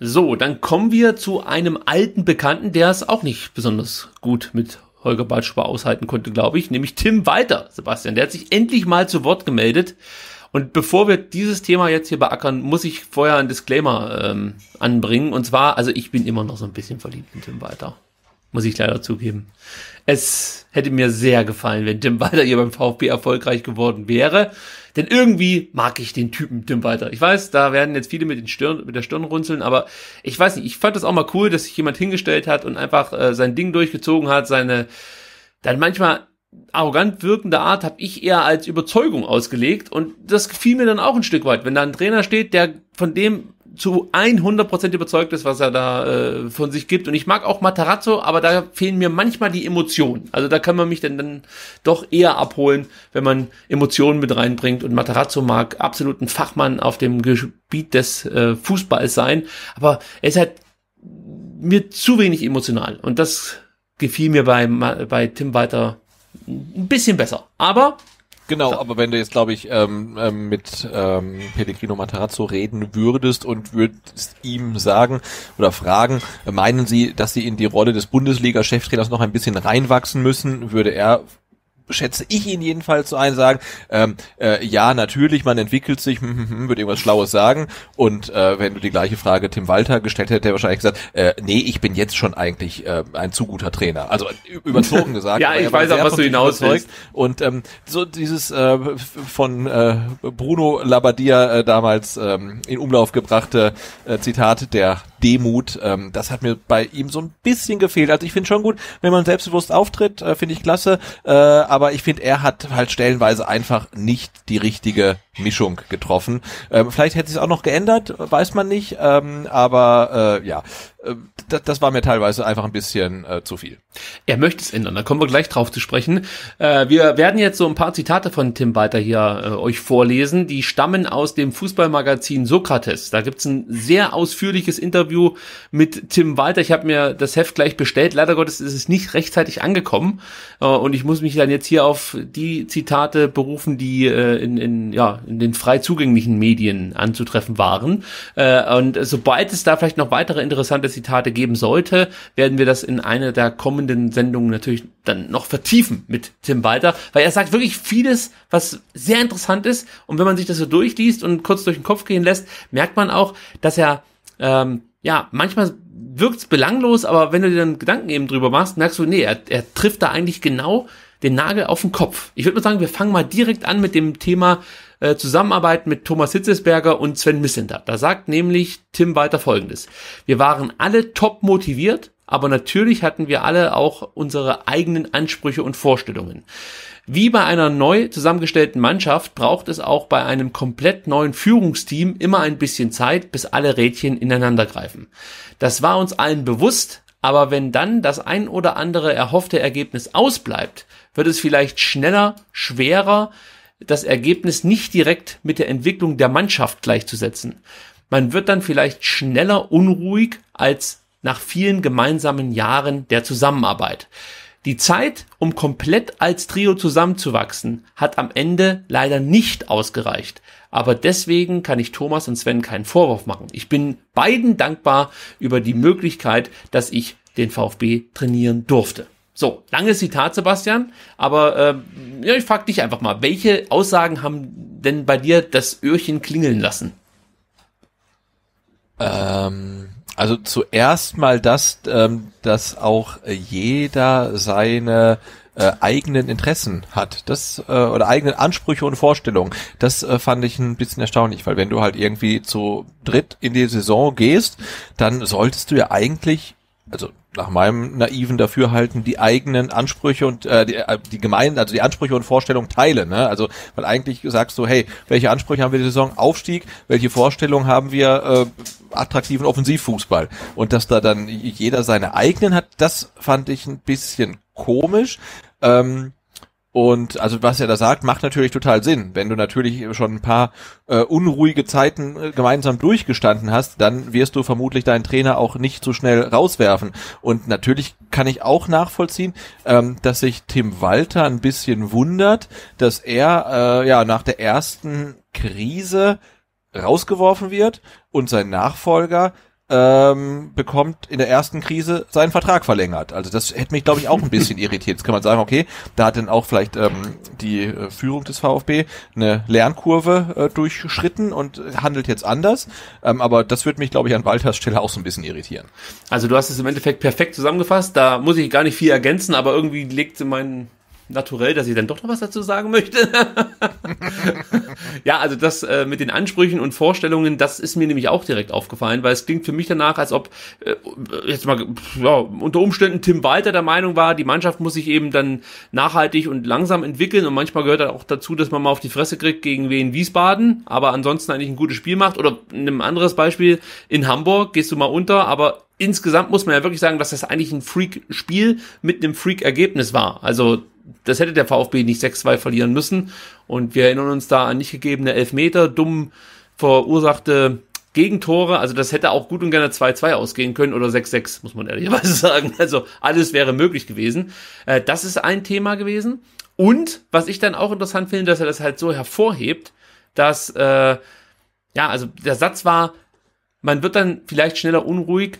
So, dann kommen wir zu einem alten Bekannten, der es auch nicht besonders gut mit Holger Batschba aushalten konnte, glaube ich, nämlich Tim Walter, Sebastian. Der hat sich endlich mal zu Wort gemeldet. Und bevor wir dieses Thema jetzt hier beackern, muss ich vorher einen Disclaimer ähm, anbringen. Und zwar, also ich bin immer noch so ein bisschen verliebt in Tim Walter muss ich leider zugeben. Es hätte mir sehr gefallen, wenn Tim Walter hier beim VfB erfolgreich geworden wäre. Denn irgendwie mag ich den Typen Tim Walter. Ich weiß, da werden jetzt viele mit, den Stirn, mit der Stirn runzeln, aber ich weiß nicht, ich fand das auch mal cool, dass sich jemand hingestellt hat und einfach äh, sein Ding durchgezogen hat, seine dann manchmal arrogant wirkende Art habe ich eher als Überzeugung ausgelegt und das gefiel mir dann auch ein Stück weit, wenn da ein Trainer steht, der von dem zu 100% überzeugt ist, was er da äh, von sich gibt. Und ich mag auch Matarazzo, aber da fehlen mir manchmal die Emotionen. Also da kann man mich denn dann doch eher abholen, wenn man Emotionen mit reinbringt. Und Matarazzo mag absolut ein Fachmann auf dem Gebiet des äh, Fußballs sein, aber er ist halt mir zu wenig emotional. Und das gefiel mir bei, bei Tim Walter ein bisschen besser. Aber Genau, aber wenn du jetzt, glaube ich, ähm, ähm, mit ähm, Pellegrino Matarazzo reden würdest und würdest ihm sagen oder fragen, meinen Sie, dass Sie in die Rolle des Bundesliga-Cheftrainers noch ein bisschen reinwachsen müssen, würde er schätze ich ihn jedenfalls so ein, sagen, ähm, äh, ja, natürlich, man entwickelt sich, hm, hm, hm, würde irgendwas Schlaues sagen. Und äh, wenn du die gleiche Frage Tim Walter gestellt hättest, der wahrscheinlich gesagt, äh, nee, ich bin jetzt schon eigentlich äh, ein zu guter Trainer. Also äh, überzogen gesagt. ja, ich weiß auch, was du hinaus willst. Und ähm, so dieses äh, von äh, Bruno Labbadia äh, damals ähm, in Umlauf gebrachte äh, Zitat der Demut. Ähm, das hat mir bei ihm so ein bisschen gefehlt. Also ich finde schon gut, wenn man selbstbewusst auftritt, äh, finde ich klasse. Äh, aber ich finde, er hat halt stellenweise einfach nicht die richtige Mischung getroffen. Ähm, vielleicht hätte es auch noch geändert, weiß man nicht. Ähm, aber äh, ja, äh, das, das war mir teilweise einfach ein bisschen äh, zu viel. Er möchte es ändern, da kommen wir gleich drauf zu sprechen. Äh, wir werden jetzt so ein paar Zitate von Tim Walter hier äh, euch vorlesen. Die stammen aus dem Fußballmagazin Sokrates. Da gibt's ein sehr ausführliches Interview mit Tim Walter. Ich habe mir das Heft gleich bestellt. Leider Gottes ist es nicht rechtzeitig angekommen. Äh, und ich muss mich dann jetzt hier auf die Zitate berufen, die äh, in, in, ja, in den frei zugänglichen Medien anzutreffen waren. Äh, und sobald es da vielleicht noch weitere interessante Zitate geben sollte, werden wir das in einer der kommenden Sendungen natürlich dann noch vertiefen mit Tim Walter, weil er sagt wirklich vieles, was sehr interessant ist. Und wenn man sich das so durchliest und kurz durch den Kopf gehen lässt, merkt man auch, dass er ähm, ja manchmal wirkt's belanglos, aber wenn du dir dann Gedanken eben drüber machst, merkst du, nee, er, er trifft da eigentlich genau den Nagel auf den Kopf. Ich würde mal sagen, wir fangen mal direkt an mit dem Thema äh, Zusammenarbeit mit Thomas Hitzesberger und Sven Missender. Da sagt nämlich Tim weiter Folgendes. Wir waren alle top motiviert, aber natürlich hatten wir alle auch unsere eigenen Ansprüche und Vorstellungen. Wie bei einer neu zusammengestellten Mannschaft braucht es auch bei einem komplett neuen Führungsteam immer ein bisschen Zeit, bis alle Rädchen ineinander greifen. Das war uns allen bewusst, aber wenn dann das ein oder andere erhoffte Ergebnis ausbleibt, wird es vielleicht schneller, schwerer, das Ergebnis nicht direkt mit der Entwicklung der Mannschaft gleichzusetzen. Man wird dann vielleicht schneller unruhig als nach vielen gemeinsamen Jahren der Zusammenarbeit. Die Zeit, um komplett als Trio zusammenzuwachsen, hat am Ende leider nicht ausgereicht. Aber deswegen kann ich Thomas und Sven keinen Vorwurf machen. Ich bin beiden dankbar über die Möglichkeit, dass ich den VfB trainieren durfte. So, langes Zitat, Sebastian, aber äh, ja, ich frage dich einfach mal, welche Aussagen haben denn bei dir das Öhrchen klingeln lassen? Ähm, also zuerst mal das, ähm, dass auch jeder seine äh, eigenen Interessen hat, das äh, oder eigenen Ansprüche und Vorstellungen. Das äh, fand ich ein bisschen erstaunlich, weil wenn du halt irgendwie zu dritt in die Saison gehst, dann solltest du ja eigentlich, also nach meinem naiven Dafürhalten die eigenen Ansprüche und äh, die, äh, die Gemeinden, also die Ansprüche und Vorstellungen teilen. Ne? Also weil eigentlich sagst du, hey, welche Ansprüche haben wir die Saison? Aufstieg, welche Vorstellungen haben wir? Äh, attraktiven Offensivfußball. Und dass da dann jeder seine eigenen hat, das fand ich ein bisschen komisch. Ähm, und also was er da sagt, macht natürlich total Sinn. Wenn du natürlich schon ein paar äh, unruhige Zeiten äh, gemeinsam durchgestanden hast, dann wirst du vermutlich deinen Trainer auch nicht so schnell rauswerfen. Und natürlich kann ich auch nachvollziehen, ähm, dass sich Tim Walter ein bisschen wundert, dass er äh, ja nach der ersten Krise rausgeworfen wird und sein Nachfolger ähm, bekommt in der ersten Krise seinen Vertrag verlängert. Also das hätte mich, glaube ich, auch ein bisschen irritiert. Jetzt kann man sagen, okay, da hat dann auch vielleicht ähm, die äh, Führung des VfB eine Lernkurve äh, durchschritten und handelt jetzt anders. Ähm, aber das würde mich, glaube ich, an Walters Stelle auch so ein bisschen irritieren. Also du hast es im Endeffekt perfekt zusammengefasst. Da muss ich gar nicht viel ergänzen, aber irgendwie legt es in meinen naturell, dass ich dann doch noch was dazu sagen möchte. ja, also das äh, mit den Ansprüchen und Vorstellungen, das ist mir nämlich auch direkt aufgefallen, weil es klingt für mich danach, als ob äh, jetzt mal ja, unter Umständen Tim Walter der Meinung war, die Mannschaft muss sich eben dann nachhaltig und langsam entwickeln und manchmal gehört auch dazu, dass man mal auf die Fresse kriegt gegen wen Wiesbaden, aber ansonsten eigentlich ein gutes Spiel macht oder ein anderes Beispiel in Hamburg gehst du mal unter, aber insgesamt muss man ja wirklich sagen, dass das eigentlich ein Freak-Spiel mit einem Freak-Ergebnis war. Also das hätte der VfB nicht 6-2 verlieren müssen. Und wir erinnern uns da an nicht gegebene Elfmeter, dumm verursachte Gegentore. Also das hätte auch gut und gerne 2-2 ausgehen können oder 6-6, muss man ehrlicherweise sagen. Also alles wäre möglich gewesen. Äh, das ist ein Thema gewesen. Und was ich dann auch interessant finde, dass er das halt so hervorhebt, dass, äh, ja, also der Satz war, man wird dann vielleicht schneller unruhig,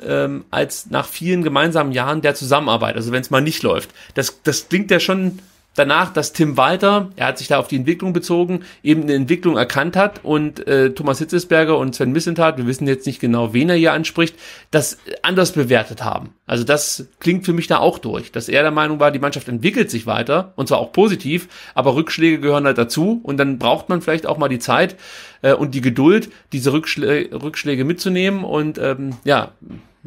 ähm, als nach vielen gemeinsamen Jahren der Zusammenarbeit, also wenn es mal nicht läuft. Das, das klingt ja schon danach, dass Tim Walter, er hat sich da auf die Entwicklung bezogen, eben eine Entwicklung erkannt hat und äh, Thomas Hitzesberger und Sven Missentat, wir wissen jetzt nicht genau, wen er hier anspricht, das anders bewertet haben. Also das klingt für mich da auch durch, dass er der Meinung war, die Mannschaft entwickelt sich weiter und zwar auch positiv, aber Rückschläge gehören halt dazu und dann braucht man vielleicht auch mal die Zeit äh, und die Geduld, diese Rückschlä Rückschläge mitzunehmen und ähm, ja,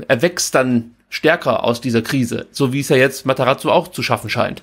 erwächst dann stärker aus dieser Krise, so wie es ja jetzt Matarazzo auch zu schaffen scheint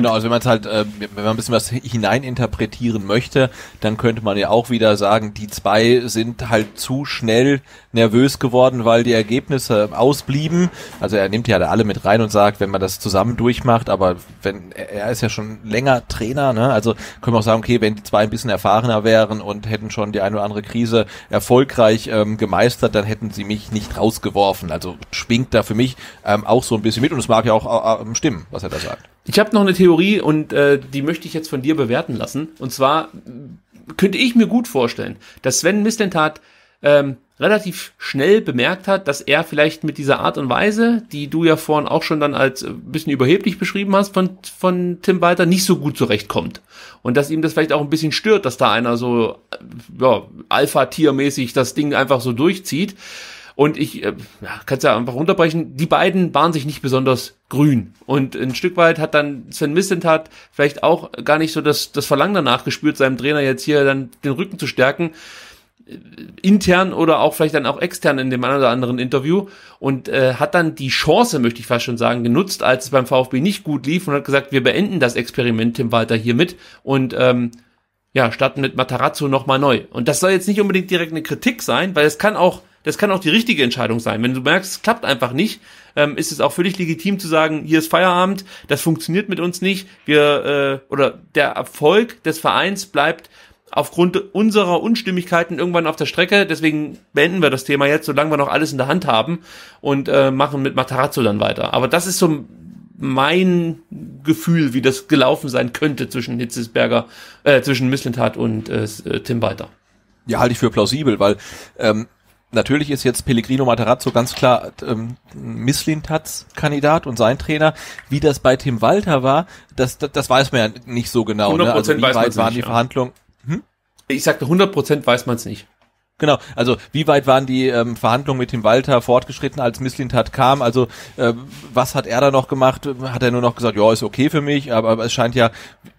genau, also wenn man es halt, äh, wenn man ein bisschen was hineininterpretieren möchte, dann könnte man ja auch wieder sagen, die zwei sind halt zu schnell nervös geworden, weil die Ergebnisse ausblieben. Also er nimmt ja halt da alle mit rein und sagt, wenn man das zusammen durchmacht, aber wenn er ist ja schon länger Trainer, ne? Also können wir auch sagen, okay, wenn die zwei ein bisschen erfahrener wären und hätten schon die eine oder andere Krise erfolgreich ähm, gemeistert, dann hätten sie mich nicht rausgeworfen. Also schwingt da für mich ähm, auch so ein bisschen mit und es mag ja auch äh, äh stimmen, was er da sagt. Ich habe noch eine Theorie und äh, die möchte ich jetzt von dir bewerten lassen. Und zwar könnte ich mir gut vorstellen, dass Sven Mistentat ähm, relativ schnell bemerkt hat, dass er vielleicht mit dieser Art und Weise, die du ja vorhin auch schon dann als ein äh, bisschen überheblich beschrieben hast von, von Tim Walter, nicht so gut zurechtkommt. Und dass ihm das vielleicht auch ein bisschen stört, dass da einer so äh, ja, Alpha-Tier-mäßig das Ding einfach so durchzieht. Und ich äh, ja, kann es ja einfach runterbrechen, die beiden waren sich nicht besonders grün. Und ein Stück weit hat dann Sven Missentat vielleicht auch gar nicht so das, das Verlangen danach gespürt, seinem Trainer jetzt hier dann den Rücken zu stärken intern oder auch vielleicht dann auch extern in dem einen oder anderen Interview und äh, hat dann die Chance, möchte ich fast schon sagen, genutzt, als es beim VfB nicht gut lief und hat gesagt, wir beenden das Experiment Tim Walter hiermit und ähm, ja, starten mit Matarazzo nochmal neu. Und das soll jetzt nicht unbedingt direkt eine Kritik sein, weil es kann auch, das kann auch die richtige Entscheidung sein. Wenn du merkst, es klappt einfach nicht, ähm, ist es auch völlig legitim zu sagen, hier ist Feierabend, das funktioniert mit uns nicht, wir äh, oder der Erfolg des Vereins bleibt aufgrund unserer Unstimmigkeiten irgendwann auf der Strecke. Deswegen beenden wir das Thema jetzt, solange wir noch alles in der Hand haben und äh, machen mit Matarazzo dann weiter. Aber das ist so mein Gefühl, wie das gelaufen sein könnte zwischen Hitzesberger, äh, zwischen Mislintat und äh, äh, Tim Walter. Ja, halte ich für plausibel, weil ähm, natürlich ist jetzt Pellegrino Matarazzo ganz klar ähm, Misslintats Kandidat und sein Trainer. Wie das bei Tim Walter war, das, das, das weiß man ja nicht so genau. 100% ne? Also wie weit waren nicht, die Verhandlungen? Ich sagte, 100% weiß man es nicht. Genau, also wie weit waren die ähm, Verhandlungen mit dem Walter fortgeschritten, als Misslintat kam? Also äh, was hat er da noch gemacht? Hat er nur noch gesagt, ja, ist okay für mich, aber, aber es scheint ja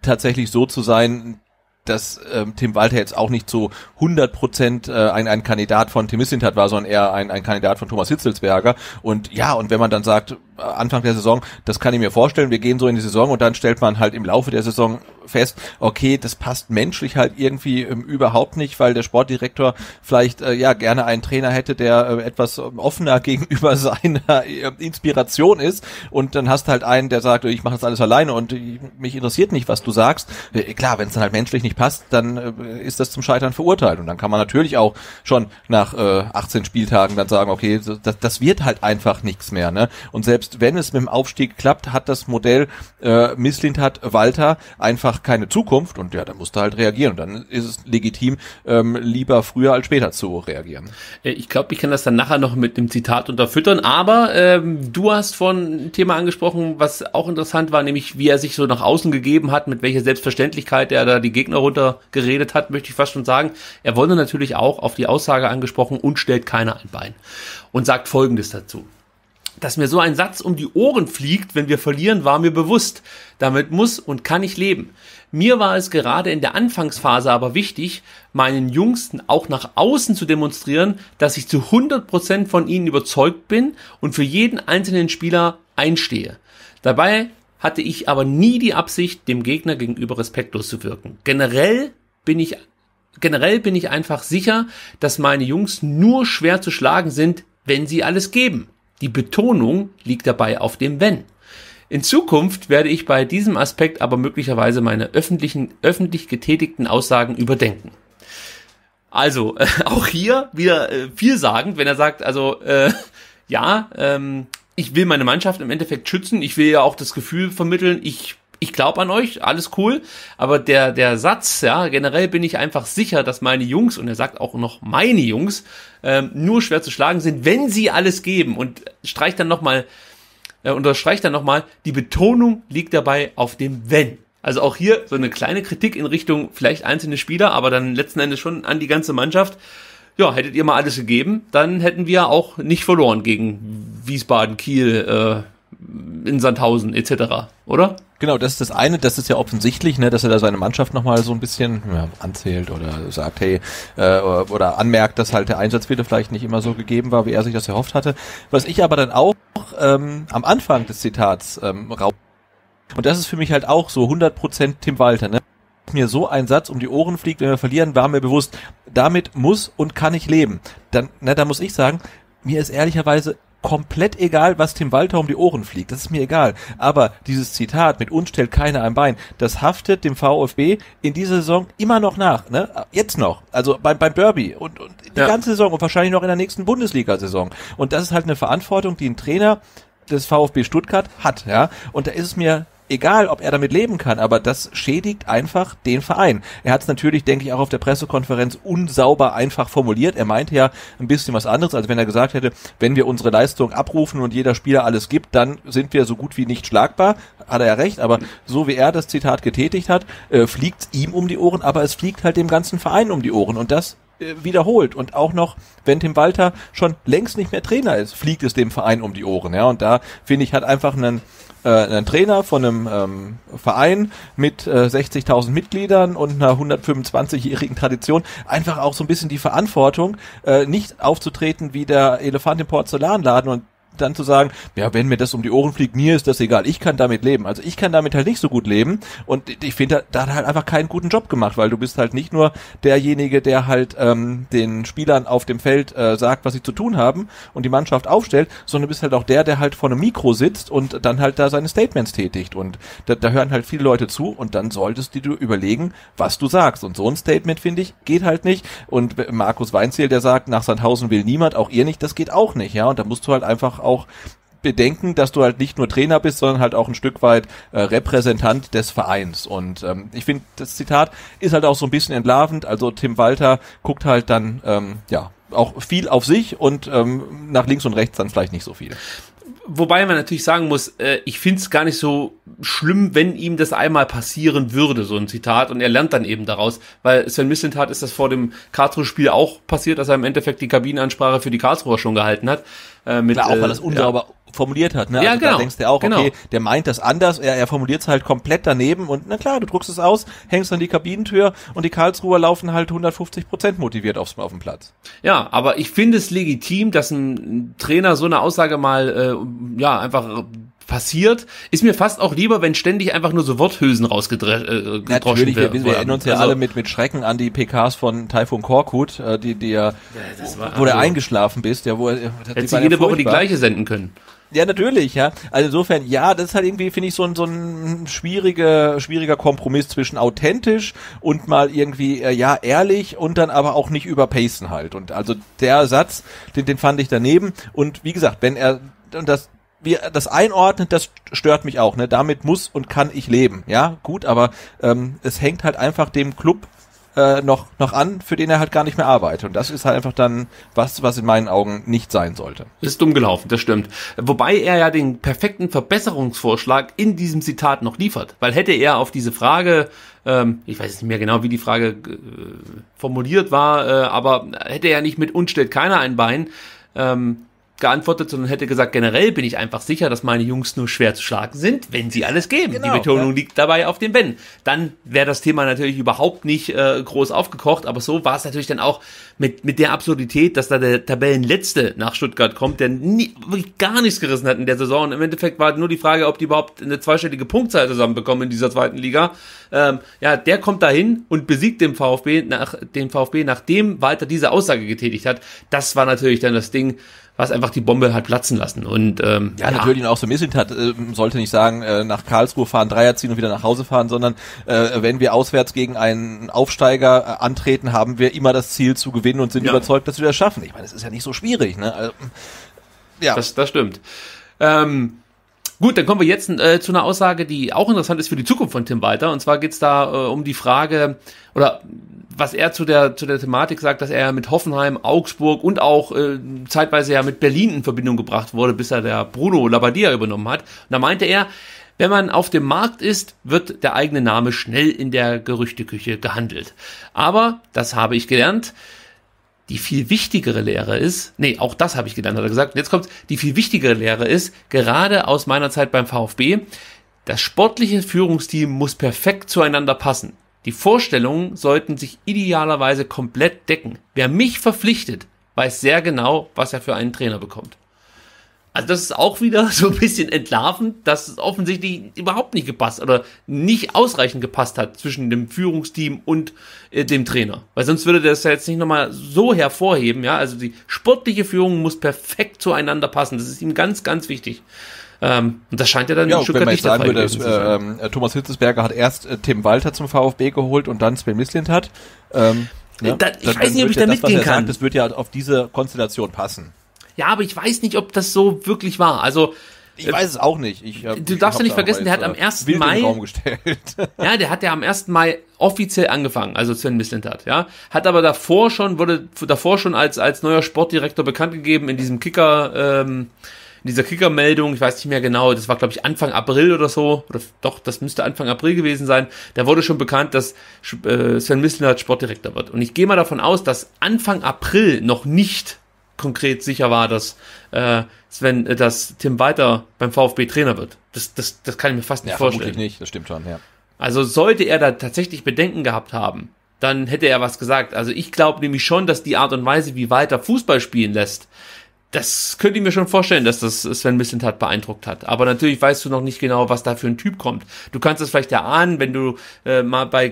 tatsächlich so zu sein, dass ähm, Tim Walter jetzt auch nicht zu 100 Prozent äh, ein, ein Kandidat von Tim Mislintat war, sondern eher ein, ein Kandidat von Thomas Hitzelsberger. Und ja, und wenn man dann sagt, Anfang der Saison, das kann ich mir vorstellen, wir gehen so in die Saison und dann stellt man halt im Laufe der Saison fest, okay, das passt menschlich halt irgendwie ähm, überhaupt nicht, weil der Sportdirektor vielleicht äh, ja gerne einen Trainer hätte, der äh, etwas offener gegenüber seiner äh, Inspiration ist und dann hast halt einen, der sagt, ich mache das alles alleine und mich interessiert nicht, was du sagst. Äh, klar, wenn es dann halt menschlich nicht passt, dann äh, ist das zum Scheitern verurteilt und dann kann man natürlich auch schon nach 18 äh, Spieltagen dann sagen, okay, das, das wird halt einfach nichts mehr, ne? Und selbst selbst wenn es mit dem Aufstieg klappt, hat das Modell äh, Misslint hat Walter einfach keine Zukunft und ja, da musste halt reagieren. Und dann ist es legitim, ähm, lieber früher als später zu reagieren. Äh, ich glaube, ich kann das dann nachher noch mit einem Zitat unterfüttern, aber ähm, du hast von ein Thema angesprochen, was auch interessant war, nämlich wie er sich so nach außen gegeben hat, mit welcher Selbstverständlichkeit er da die Gegner runtergeredet hat, möchte ich fast schon sagen. Er wurde natürlich auch auf die Aussage angesprochen und stellt keiner ein Bein und sagt Folgendes dazu. Dass mir so ein Satz um die Ohren fliegt, wenn wir verlieren, war mir bewusst. Damit muss und kann ich leben. Mir war es gerade in der Anfangsphase aber wichtig, meinen Jüngsten auch nach außen zu demonstrieren, dass ich zu 100% von ihnen überzeugt bin und für jeden einzelnen Spieler einstehe. Dabei hatte ich aber nie die Absicht, dem Gegner gegenüber respektlos zu wirken. Generell bin ich generell bin ich einfach sicher, dass meine Jungs nur schwer zu schlagen sind, wenn sie alles geben. Die Betonung liegt dabei auf dem wenn. In Zukunft werde ich bei diesem Aspekt aber möglicherweise meine öffentlichen, öffentlich getätigten Aussagen überdenken. Also, äh, auch hier wieder äh, vielsagend, wenn er sagt, also äh, ja, ähm, ich will meine Mannschaft im Endeffekt schützen, ich will ja auch das Gefühl vermitteln, ich ich glaube an euch, alles cool, aber der, der Satz, ja, generell bin ich einfach sicher, dass meine Jungs, und er sagt auch noch meine Jungs, ähm, nur schwer zu schlagen sind, wenn sie alles geben und streicht dann nochmal, äh, unterstreicht dann nochmal, die Betonung liegt dabei auf dem Wenn. Also auch hier so eine kleine Kritik in Richtung vielleicht einzelne Spieler, aber dann letzten Endes schon an die ganze Mannschaft. Ja, hättet ihr mal alles gegeben, dann hätten wir auch nicht verloren gegen Wiesbaden, Kiel, äh, in Sandhausen etc., oder? Genau, das ist das eine, das ist ja offensichtlich, ne, dass er da seine Mannschaft nochmal so ein bisschen ja, anzählt oder sagt, hey, äh, oder, oder anmerkt, dass halt der Einsatz wieder vielleicht nicht immer so gegeben war, wie er sich das erhofft hatte. Was ich aber dann auch ähm, am Anfang des Zitats ähm, raub. Und das ist für mich halt auch so 100% Tim Walter, ne? mir so ein Satz um die Ohren fliegt, wenn wir verlieren, war mir bewusst, damit muss und kann ich leben. Dann, ne, da muss ich sagen, mir ist ehrlicherweise komplett egal, was Tim Walter um die Ohren fliegt. Das ist mir egal. Aber dieses Zitat mit uns stellt keiner ein Bein, das haftet dem VfB in dieser Saison immer noch nach. Ne? Jetzt noch. Also beim, beim Derby und, und die ja. ganze Saison und wahrscheinlich noch in der nächsten Bundesliga-Saison. Und das ist halt eine Verantwortung, die ein Trainer des VfB Stuttgart hat, ja. Und da ist es mir egal, ob er damit leben kann, aber das schädigt einfach den Verein. Er hat es natürlich, denke ich, auch auf der Pressekonferenz unsauber einfach formuliert. Er meinte ja ein bisschen was anderes, als wenn er gesagt hätte, wenn wir unsere Leistung abrufen und jeder Spieler alles gibt, dann sind wir so gut wie nicht schlagbar. Hat er ja recht, aber so wie er das Zitat getätigt hat, äh, fliegt ihm um die Ohren, aber es fliegt halt dem ganzen Verein um die Ohren und das äh, wiederholt und auch noch, wenn Tim Walter schon längst nicht mehr Trainer ist, fliegt es dem Verein um die Ohren, ja und da finde ich hat einfach einen äh, ein Trainer von einem ähm, Verein mit äh, 60.000 Mitgliedern und einer 125-jährigen Tradition einfach auch so ein bisschen die Verantwortung, äh, nicht aufzutreten wie der Elefant im Porzellanladen und dann zu sagen, ja, wenn mir das um die Ohren fliegt, mir ist das egal, ich kann damit leben. Also ich kann damit halt nicht so gut leben und ich finde, da, da hat halt einfach keinen guten Job gemacht, weil du bist halt nicht nur derjenige, der halt ähm, den Spielern auf dem Feld äh, sagt, was sie zu tun haben und die Mannschaft aufstellt, sondern du bist halt auch der, der halt vor einem Mikro sitzt und dann halt da seine Statements tätigt und da, da hören halt viele Leute zu und dann solltest du überlegen, was du sagst und so ein Statement, finde ich, geht halt nicht und Markus Weinziel, der sagt, nach Sandhausen will niemand, auch ihr nicht, das geht auch nicht, ja, und da musst du halt einfach auch bedenken, dass du halt nicht nur Trainer bist, sondern halt auch ein Stück weit äh, Repräsentant des Vereins. Und ähm, ich finde, das Zitat ist halt auch so ein bisschen entlarvend. Also Tim Walter guckt halt dann ähm, ja auch viel auf sich und ähm, nach links und rechts dann vielleicht nicht so viel. Wobei man natürlich sagen muss, äh, ich finde es gar nicht so schlimm, wenn ihm das einmal passieren würde, so ein Zitat. Und er lernt dann eben daraus, weil Sven Mislintat ist das vor dem Karlsruhe-Spiel auch passiert, dass er im Endeffekt die Kabinenansprache für die Karlsruher schon gehalten hat. Äh, mit, Klar, auch weil das äh, unsauber ja. formuliert hat. Ne? Ja, also genau. Da denkst du auch, genau. okay, der meint das anders, er, er formuliert es halt komplett daneben und na klar, du druckst es aus, hängst an die Kabinentür und die Karlsruher laufen halt 150 Prozent motiviert aufs, auf dem Platz. Ja, aber ich finde es legitim, dass ein Trainer so eine Aussage mal äh, ja einfach passiert, ist mir fast auch lieber, wenn ständig einfach nur so Worthülsen rausgedroschen äh, Natürlich, wir, wir erinnern uns ja also, alle mit, mit Schrecken an die PKs von Typhoon Korkut, äh, die, die ja, wo, wo also du eingeschlafen bist, ja, wo er, Hätte sie jede ja Woche die gleiche senden können. Ja, natürlich, ja. Also insofern, ja, das ist halt irgendwie, finde ich, so ein, so ein schwieriger, schwieriger Kompromiss zwischen authentisch und mal irgendwie, äh, ja, ehrlich und dann aber auch nicht überpacen halt. Und also der Satz, den, den fand ich daneben. Und wie gesagt, wenn er, und das wie das einordnet, das stört mich auch. Ne? Damit muss und kann ich leben. Ja, gut, aber ähm, es hängt halt einfach dem Club äh, noch, noch an, für den er halt gar nicht mehr arbeitet. Und das ist halt einfach dann was, was in meinen Augen nicht sein sollte. Ist dumm gelaufen, das stimmt. Wobei er ja den perfekten Verbesserungsvorschlag in diesem Zitat noch liefert. Weil hätte er auf diese Frage, ähm, ich weiß jetzt nicht mehr genau, wie die Frage äh, formuliert war, äh, aber hätte er nicht mit uns stellt keiner ein Bein, ähm, geantwortet, sondern hätte gesagt, generell bin ich einfach sicher, dass meine Jungs nur schwer zu schlagen sind, wenn sie alles geben. Genau, die Betonung ja. liegt dabei auf dem Wenn. Dann wäre das Thema natürlich überhaupt nicht äh, groß aufgekocht, aber so war es natürlich dann auch mit, mit der Absurdität, dass da der Tabellenletzte nach Stuttgart kommt, der nie, wirklich gar nichts gerissen hat in der Saison. Und im Endeffekt war nur die Frage, ob die überhaupt eine zweistellige Punktzahl zusammenbekommen in dieser zweiten Liga. Ähm, ja, der kommt dahin und besiegt den VfB, nach, den VfB, nachdem Walter diese Aussage getätigt hat. Das war natürlich dann das Ding, was einfach die Bombe hat platzen lassen. Und ähm, ja, ja. natürlich ihn auch so misslich hat, äh, sollte nicht sagen, äh, nach Karlsruhe fahren, Dreier ziehen und wieder nach Hause fahren, sondern äh, wenn wir auswärts gegen einen Aufsteiger äh, antreten, haben wir immer das Ziel zu gewinnen und sind ja. überzeugt, dass wir das schaffen. Ich meine, es ist ja nicht so schwierig. Ne? Also, ja, das, das stimmt. Ähm, Gut, dann kommen wir jetzt äh, zu einer Aussage, die auch interessant ist für die Zukunft von Tim Walter. Und zwar geht's da äh, um die Frage oder was er zu der, zu der Thematik sagt, dass er mit Hoffenheim, Augsburg und auch äh, zeitweise ja mit Berlin in Verbindung gebracht wurde, bis er der Bruno Labbadia übernommen hat. Und da meinte er, wenn man auf dem Markt ist, wird der eigene Name schnell in der Gerüchteküche gehandelt. Aber, das habe ich gelernt, die viel wichtigere Lehre ist, nee, auch das habe ich gelernt, hat er gesagt. Und jetzt kommt, die viel wichtigere Lehre ist, gerade aus meiner Zeit beim VfB, das sportliche Führungsteam muss perfekt zueinander passen. Die Vorstellungen sollten sich idealerweise komplett decken. Wer mich verpflichtet, weiß sehr genau, was er für einen Trainer bekommt. Also das ist auch wieder so ein bisschen entlarvend, dass es offensichtlich überhaupt nicht gepasst oder nicht ausreichend gepasst hat zwischen dem Führungsteam und äh, dem Trainer. Weil sonst würde das ja jetzt nicht nochmal so hervorheben, ja. Also die sportliche Führung muss perfekt zueinander passen. Das ist ihm ganz, ganz wichtig. Ähm, und das scheint ja dann ja, schon nicht der Fall würde, gewesen zu ähm, äh, Thomas Hitzesberger hat erst äh, Tim Walter zum VfB geholt und dann Sven Mislint hat. Ähm, äh, ne, ja, da, ich weiß nicht, ob ich da mitgehen kann. Sagt, das wird ja auf diese Konstellation passen. Ja, aber ich weiß nicht, ob das so wirklich war. Also ich weiß es auch nicht. Ich, hab, du darfst ja nicht vergessen, der hat am 1. Äh, Bild Mai. ja, der hat ja am 1. Mai offiziell angefangen, also Sven Mislintat, ja. Hat aber davor schon, wurde davor schon als, als neuer Sportdirektor bekannt gegeben in diesem Kicker, ähm, in dieser Kicker-Meldung, ich weiß nicht mehr genau, das war glaube ich Anfang April oder so, oder doch, das müsste Anfang April gewesen sein, da wurde schon bekannt, dass äh, Sven Mislintat Sportdirektor wird. Und ich gehe mal davon aus, dass Anfang April noch nicht konkret sicher war, dass äh, Sven, äh, dass Tim Walter beim VfB Trainer wird. Das, das, das kann ich mir fast nicht ja, vorstellen. nicht, das stimmt schon, ja. Also sollte er da tatsächlich Bedenken gehabt haben, dann hätte er was gesagt. Also ich glaube nämlich schon, dass die Art und Weise, wie Walter Fußball spielen lässt, das könnte ich mir schon vorstellen, dass das Sven Mislintat beeindruckt hat. Aber natürlich weißt du noch nicht genau, was da für ein Typ kommt. Du kannst es vielleicht erahnen, wenn du äh, mal bei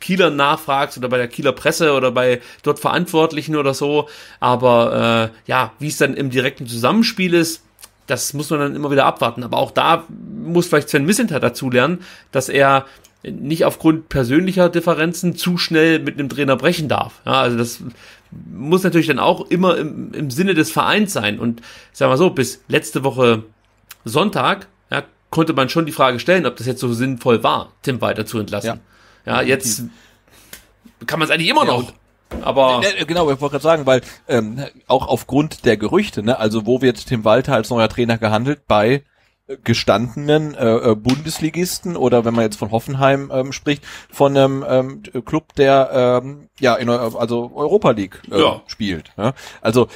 Kieler nachfragst oder bei der Kieler Presse oder bei dort Verantwortlichen oder so. Aber äh, ja, wie es dann im direkten Zusammenspiel ist, das muss man dann immer wieder abwarten. Aber auch da muss vielleicht Sven Mislintat dazulernen, dass er nicht aufgrund persönlicher Differenzen zu schnell mit einem Trainer brechen darf. Ja, also das muss natürlich dann auch immer im, im Sinne des Vereins sein. Und ich sag mal so, bis letzte Woche Sonntag ja, konnte man schon die Frage stellen, ob das jetzt so sinnvoll war, Tim weiter zu entlassen. Ja, ja jetzt kann man es eigentlich immer ja, noch. Aber ne, ne, genau, ich wollte gerade sagen, weil ähm, auch aufgrund der Gerüchte, ne, also wo wird Tim Walter als neuer Trainer gehandelt bei gestandenen äh, äh, Bundesligisten oder wenn man jetzt von Hoffenheim ähm, spricht, von einem ähm, Club, der ähm, ja in also Europa League äh, ja. spielt. Ja? Also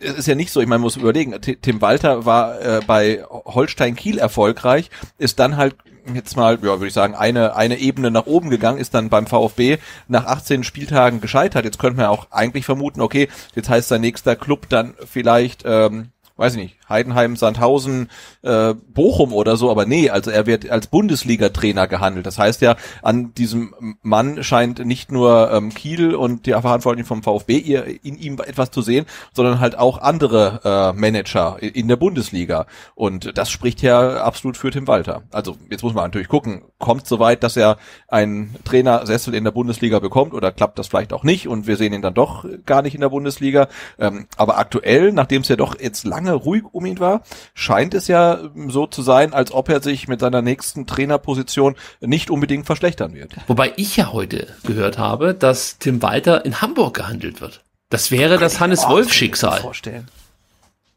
es ist ja nicht so, ich meine, man muss überlegen, Tim Walter war äh, bei Holstein Kiel erfolgreich, ist dann halt jetzt mal, ja, würde ich sagen, eine, eine Ebene nach oben gegangen, ist dann beim VfB nach 18 Spieltagen gescheitert. Jetzt könnte man ja auch eigentlich vermuten, okay, jetzt heißt sein nächster Club dann vielleicht ähm, weiß ich nicht, Heidenheim, Sandhausen, äh, Bochum oder so, aber nee, also er wird als Bundesliga-Trainer gehandelt. Das heißt ja, an diesem Mann scheint nicht nur ähm, Kiel und die Verantwortlichen vom VfB ihr, in ihm etwas zu sehen, sondern halt auch andere äh, Manager in, der Bundesliga. Und das spricht ja absolut für Tim Walter. Also jetzt muss man natürlich gucken, kommt so weit, dass er einen Trainersessel in der Bundesliga bekommt oder klappt das vielleicht auch nicht und wir sehen ihn dann doch gar nicht in der Bundesliga. Ähm, aber aktuell, nachdem es ja doch jetzt lange lange ruhig um ihn war, scheint es ja so zu sein, als ob er sich mit seiner nächsten Trainerposition nicht unbedingt verschlechtern wird. Wobei ich ja heute gehört habe, dass Tim Walter in Hamburg gehandelt wird. Das wäre das, das Hannes Wolf Schicksal. Vorstellen.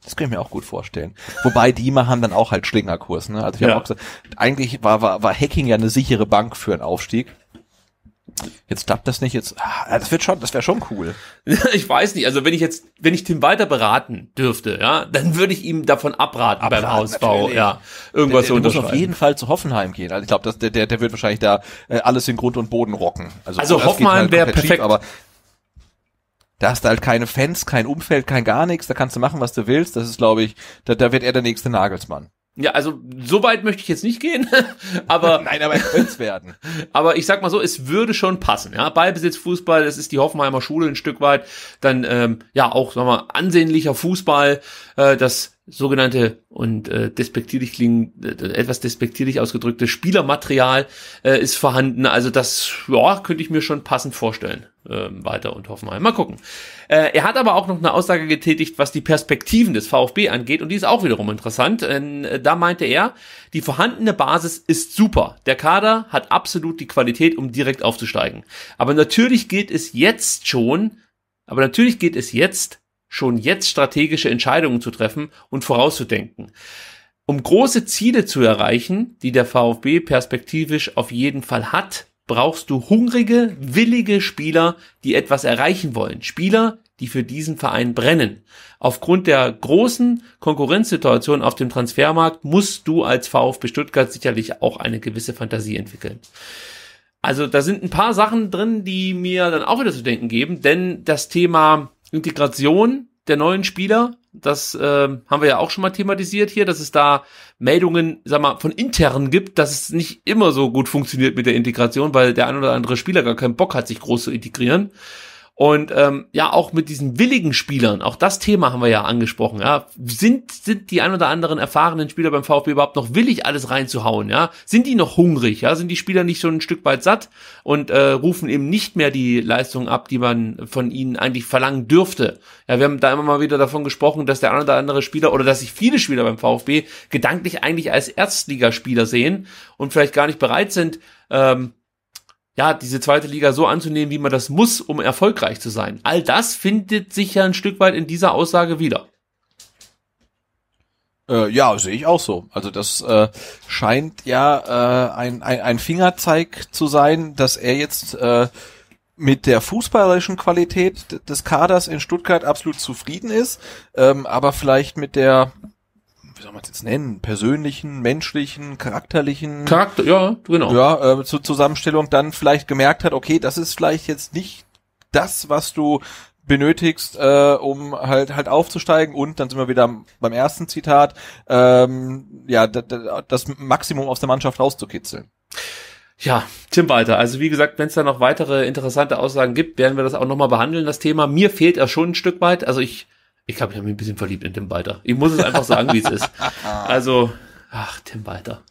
Das kann ich mir auch gut vorstellen. Wobei die machen dann auch halt Schlingerkurs, ne? Also ich ja. hab auch gesagt, eigentlich war, war, war Hacking ja eine sichere Bank für einen Aufstieg jetzt klappt das nicht, jetzt, ah, das wird schon, das wäre schon cool. ich weiß nicht, also wenn ich jetzt, wenn ich Tim weiter beraten dürfte, ja, dann würde ich ihm davon abraten, abraten beim Hausbau, natürlich. ja, irgendwas so. der, der muss auf jeden Fall zu Hoffenheim gehen. Also ich glaube, dass der, der, der wird wahrscheinlich da äh, alles in Grund und Boden rocken. Also, also Hoffenheim halt wäre perfekt. Schief, aber da hast du halt keine Fans, kein Umfeld, kein gar nichts, da kannst du machen, was du willst. Das ist, glaube ich, da, da wird er der nächste Nagelsmann. Ja, also so weit möchte ich jetzt nicht gehen, aber nein, aber es werden. Aber ich sag mal so, es würde schon passen. Ja, Ballbesitz, Fußball, das ist die Hoffenheimer Schule ein Stück weit. Dann ähm, ja auch, sag mal, ansehnlicher Fußball, äh, das sogenannte und äh, despektierlich klingen, äh, etwas despektierlich ausgedrückte Spielermaterial äh, ist vorhanden. Also das ja, könnte ich mir schon passend vorstellen. Ähm, weiter und Hoffenheim. Mal gucken. Äh, er hat aber auch noch eine Aussage getätigt, was die Perspektiven des VfB angeht und die ist auch wiederum interessant. Äh, da meinte er, die vorhandene Basis ist super. Der Kader hat absolut die Qualität, um direkt aufzusteigen. Aber natürlich geht es jetzt schon, aber natürlich geht es jetzt schon jetzt strategische Entscheidungen zu treffen und vorauszudenken. Um große Ziele zu erreichen, die der VfB perspektivisch auf jeden Fall hat, brauchst du hungrige, willige Spieler, die etwas erreichen wollen. Spieler, die für diesen Verein brennen. Aufgrund der großen Konkurrenzsituation auf dem Transfermarkt musst du als VfB Stuttgart sicherlich auch eine gewisse Fantasie entwickeln. Also da sind ein paar Sachen drin, die mir dann auch wieder zu denken geben, denn das Thema Integration der neuen Spieler. Das äh, haben wir ja auch schon mal thematisiert hier, dass es da Meldungen, sag mal, von intern gibt, dass es nicht immer so gut funktioniert mit der Integration, weil der ein oder andere Spieler gar keinen Bock hat, sich groß zu integrieren. Und ähm, ja, auch mit diesen willigen Spielern, auch das Thema haben wir ja angesprochen, ja. Sind, sind die ein oder anderen erfahrenen Spieler beim VfB überhaupt noch willig, alles reinzuhauen, ja? Sind die noch hungrig, ja? Sind die Spieler nicht schon ein Stück weit satt und äh, rufen eben nicht mehr die Leistungen ab, die man von ihnen eigentlich verlangen dürfte? Ja, wir haben da immer mal wieder davon gesprochen, dass der ein oder andere Spieler oder dass sich viele Spieler beim VfB gedanklich eigentlich als Erstligaspieler sehen und vielleicht gar nicht bereit sind, ähm, ja, diese zweite Liga so anzunehmen, wie man das muss, um erfolgreich zu sein. All das findet sich ja ein Stück weit in dieser Aussage wieder. Äh, ja, sehe ich auch so. Also das äh, scheint ja äh, ein, ein, ein Fingerzeig zu sein, dass er jetzt äh, mit der fußballerischen Qualität des Kaders in Stuttgart absolut zufrieden ist, ähm, aber vielleicht mit der wie soll man es jetzt nennen, persönlichen, menschlichen, charakterlichen Charakter, ja, genau. Ja, äh, zur Zusammenstellung dann vielleicht gemerkt hat, okay, das ist vielleicht jetzt nicht das, was du benötigst, äh, um halt halt aufzusteigen und dann sind wir wieder beim ersten Zitat, ähm, ja, das Maximum aus der Mannschaft rauszukitzeln. Ja, Tim Walter. Also wie gesagt, wenn es da noch weitere interessante Aussagen gibt, werden wir das auch nochmal behandeln, das Thema. Mir fehlt er schon ein Stück weit. Also ich ich glaube, ich habe mich ein bisschen verliebt in Tim Walter. Ich muss es einfach sagen, wie es ist. Also, ach, Tim Walter.